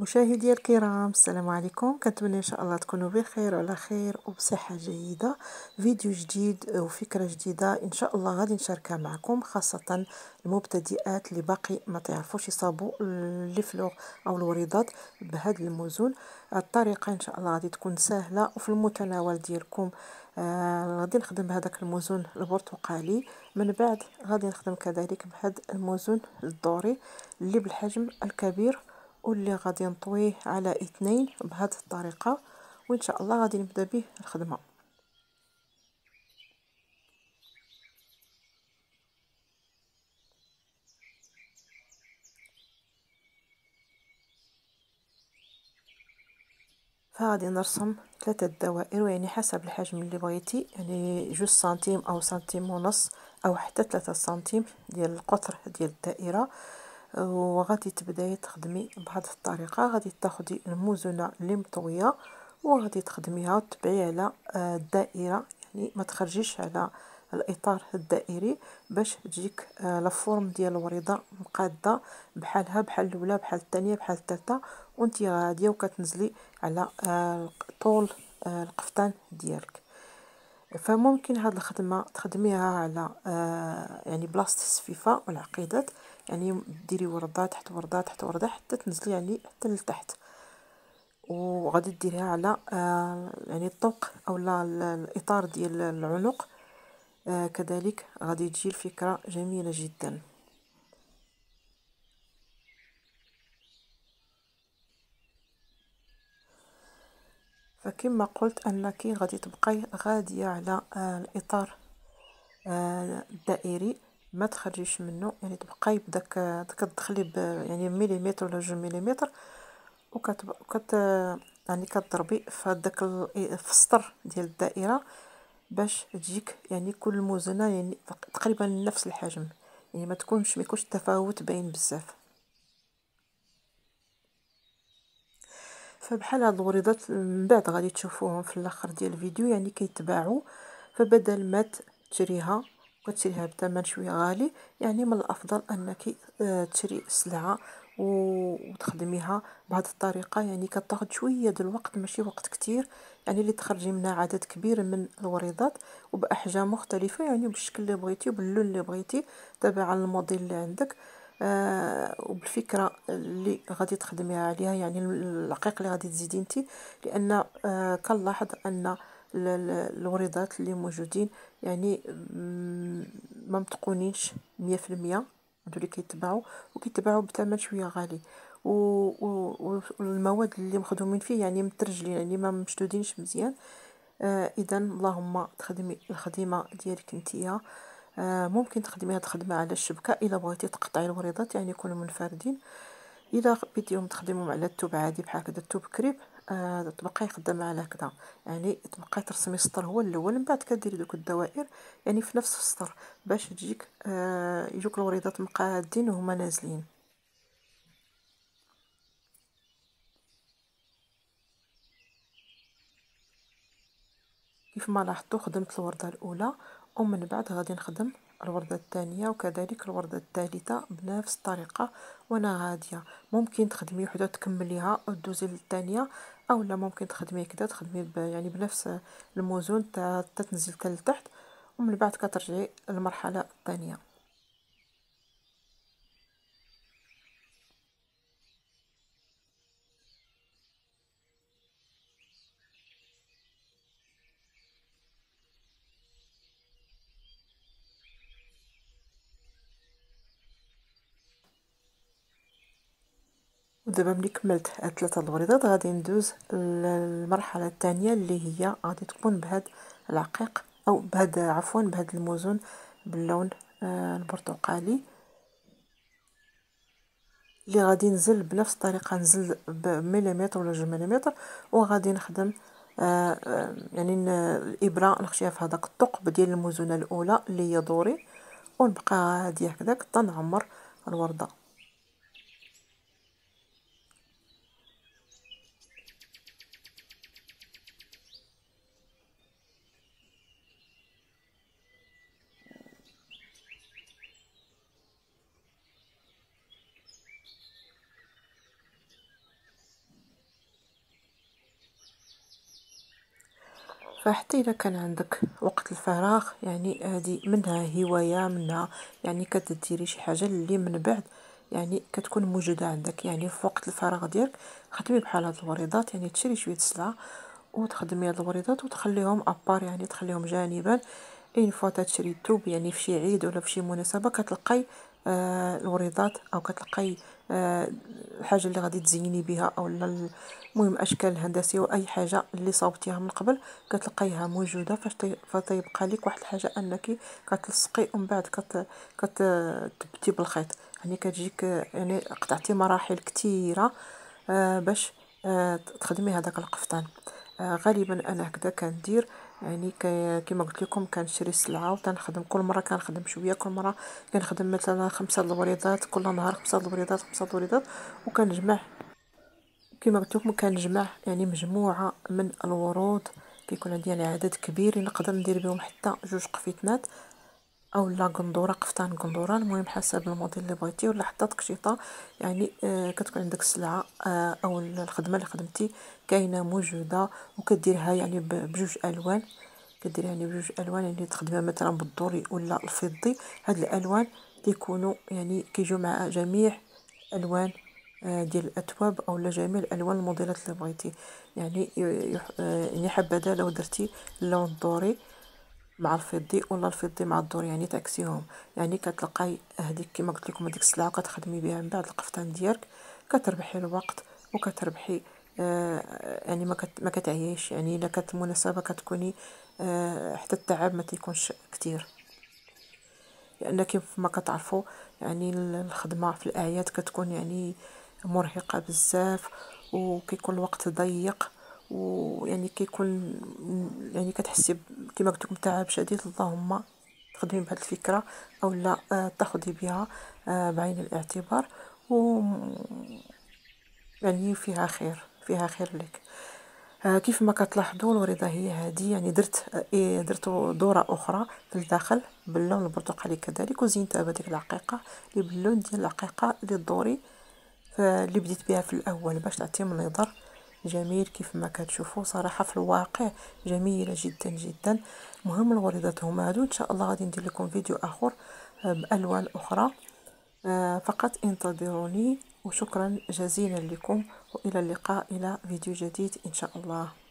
مشاهدي الكرام السلام عليكم كنتمنى ان شاء الله تكونوا بخير وعلى خير وبصحة جيدة فيديو جديد وفكرة جديدة ان شاء الله غادي نشاركها معكم خاصة المبتدئات اللي باقي ما تعرفوش يصابوا لي او الوريضات بهاد الموزون الطريقة ان شاء الله غادي تكون سهلة وفي المتناول ديالكم آه غادي نخدم بهذاك الموزون البرتقالي من بعد غادي نخدم كذلك بهذا الموزون الدوري اللي بالحجم الكبير واللي غادي نطويه على اثنين بهذه الطريقه وان شاء الله غادي نبدا به الخدمه فغادي نرسم ثلاثة دوائر يعني حسب الحجم اللي بغيتي يعني جوج سنتيم او سنتيم ونص او حتى ثلاثة سنتيم ديال القطر ديال الدائرة وغادي تبداي تخدمي بهاد الطريقه غادي تاخدي الموزونه اللي مطويه وغادي تخدميها وتبعي على آه، الدائره يعني ما تخرجيش على الاطار الدائري باش تجيك آه، لافورم ديال الوريضه مقاده بحالها بحال الاولى بحال الثانيه بحال الثالثه وانت غاديه وكتنزلي على آه، طول القفطان ديالك فممكن هاد الخدمه تخدميها على يعني بلاصه السفيفه والعقيدات يعني ديري وردة تحت وردة تحت وردة حتى تنزلي عليه حتى لتحت وغادي ديريها على آه، يعني الطوق او الاطار ديال العنق آه، كذلك غادي تجي الفكره جميله جدا فكما قلت انك غادي تبقاي غاديه على آه، الاطار الدائري ما تخرجيش منه يعني تبقاي بداك داك تدخلي ب يعني مليمتر ولا جوج مليمتر وكت كت يعني كتضربي في داك إيه، في السطر ديال الدائره باش تجيك يعني كل موزنه يعني تقريبا نفس الحجم يعني ما تكونش ما يكونش التفاوت باين بزاف فبحال هاد الوريضات من بعد غادي تشوفوهم في الاخر ديال الفيديو يعني كيتباعوا فبدل ما تشريها وكتشريها بثمن شويه غالي يعني من الافضل انك آه، تشري السلعه وتخدميها بهاد الطريقه يعني كتاخد شويه ديال الوقت ماشي وقت كتير يعني اللي تخرجي منها عدد كبير من الوريضات وباحجام مختلفه يعني بالشكل اللي بغيتي وباللون اللي بغيتي على الموديل اللي عندك آه وبالفكره اللي غادي تخدميها عليها يعني العقيق اللي غادي تزيدي انت لان آه كنلاحظ ان الوريضات اللي موجودين يعني ما متقونينش مية في المية هادو اللي كيتباعوا وكيتباعوا بثمن شويه غالي والمواد اللي مخدومين فيه يعني مترجلين يعني ما مشدودينش مزيان آه اذا اللهم تخدمي الخدمه ديالك نتيا آه ممكن تخدمي هاد الخدمه على الشبكه الا بغيتي تقطعي الوريضات يعني يكونوا منفردين الا بغيتيهم تخدموا على التوب عادي بحال هكذا التوب كريب آه تبقاي خدامه على هكذا يعني تبقاي ترسمي السطر هو الاول من بعد كديري دوك الدوائر يعني في نفس السطر باش تجيك آه يجوك الوريدات مقادين وهما نازلين كيف ما لاحظتوا خدمت الورده الاولى ومن بعد غادي نخدم الوردة الثانية وكذلك الوردة الثالثة بنفس الطريقة وانا غادية ممكن تخدمي وحده تكمليها او دوزي للثانية او لا ممكن تخدمي كده تخدمي يعني بنفس الموزون تتنزل تنزل تحت ومن بعد كترجعي للمرحلة الثانية دابا ملي كملت هاد ثلاثه الوريضات غادي ندوز للمرحله الثانيه اللي هي غادي تكون بهاد العقيق او بهاد عفوا بهاد الموزون باللون آه، البرتقالي اللي غادي نزل بنفس الطريقه نزل بمليمتر ولا جوج مليمتر وغادي نخدم آه، آه، يعني الابره نخشيها في هداك الثقب ديال الموزونه الاولى اللي هي دوري ونبقى هادي هكداك تنعمر الورده فحتى إلا كان عندك وقت الفراغ يعني هذه منها هواية منها يعني كتديري شي حاجة اللي من بعد يعني كتكون موجودة عندك يعني في وقت الفراغ ديالك خدمي بحال هاد الوريضات يعني تشري شوية سلعة وتخدمي هاد الوريضات وتخليهم ابار يعني تخليهم جانبا اين فوا تشري التوب يعني في شي عيد ولا في شي مناسبة كتلقاي آه، الوريضات او كتلقاي الحاجه آه، اللي غادي تزيني بها او المهم اشكال هندسيه واي حاجه اللي صاوبتيها من قبل كتلقايها موجوده فاش فتيبقى لك واحد الحاجه انك كتلصقي ومن بعد كت كتبتي بالخيط يعني كتجيك يعني قطعتي مراحل كثيره آه، باش تخدمي هذاك القفطان غالبا انا هكذا كندير يعني كيما قلت لكم كنشري السلعه وتنخدم كل مره كنخدم شويه كل مره كنخدم مثلا خمسه البريدات كل نهار خمسه البريدات خمسه البريدات وكنجمع كيما قلت لكم كنجمع يعني مجموعه من الورود كيكون عندي يعني عدد كبير نقدر ندير بهم حتى جوج قفيتنات او لا قندوره قفطان قندوره المهم حسب الموديل اللي بغيتي ولا حتى تكشيطه يعني آه كتكون عندك السلعه آه او الخدمه اللي خدمتي كاينه موجوده وكديرها يعني بجوج الوان كدير يعني بجوج الوان يعني تخدمها مثلا بالدوري ولا الفضي هاد الالوان تيكونوا يعني كيجيو مع جميع الوان آه، ديال الاثواب اولا جميع الالوان الموديلات اللي بغيتي يعني آه، يعني حبذا لو درتي اللون الدوري مع الفضي ولا الفضي مع الدور يعني تعكسيهم يعني كتلقاي هذيك كما قلت لكم هذيك السلعه كتخدمي بها من بعد القفطان ديالك كتربحي الوقت وكتربحي آه يعني ما كت ما كتعييش يعني الا كانت المناسبه كتكوني آه حتى التعب ما تيكونش كتير لان يعني كيف ما كتعرفوا يعني الخدمه في الاعياد كتكون يعني مرهقه بزاف وكيكون الوقت ضيق ويعني كيكون يعني كتحسي كما قلت لكم تعب شديد اللهم تخدمي بهاد الفكره اولا لا آه، تاخدي بها آه، بعين الاعتبار و يعني فيها خير فيها خير لك آه، كيف ما كتلاحظوا الوريضه هي هذه يعني درت إيه درت دوره اخرى في الداخل باللون البرتقالي كذلك وزينتها بهذيك العقيقه اللي باللون ديال العقيقه اللي الدوري اللي بديت بها في الاول باش تعطي منظر جميل كيف ما كتشوفوا صراحه في الواقع جميله جدا جدا مهم الغريضات هادو ان شاء الله غادي ندير لكم فيديو اخر بالوان اخرى آه، فقط انتظروني وشكرا جزيلا لكم والى اللقاء الى فيديو جديد ان شاء الله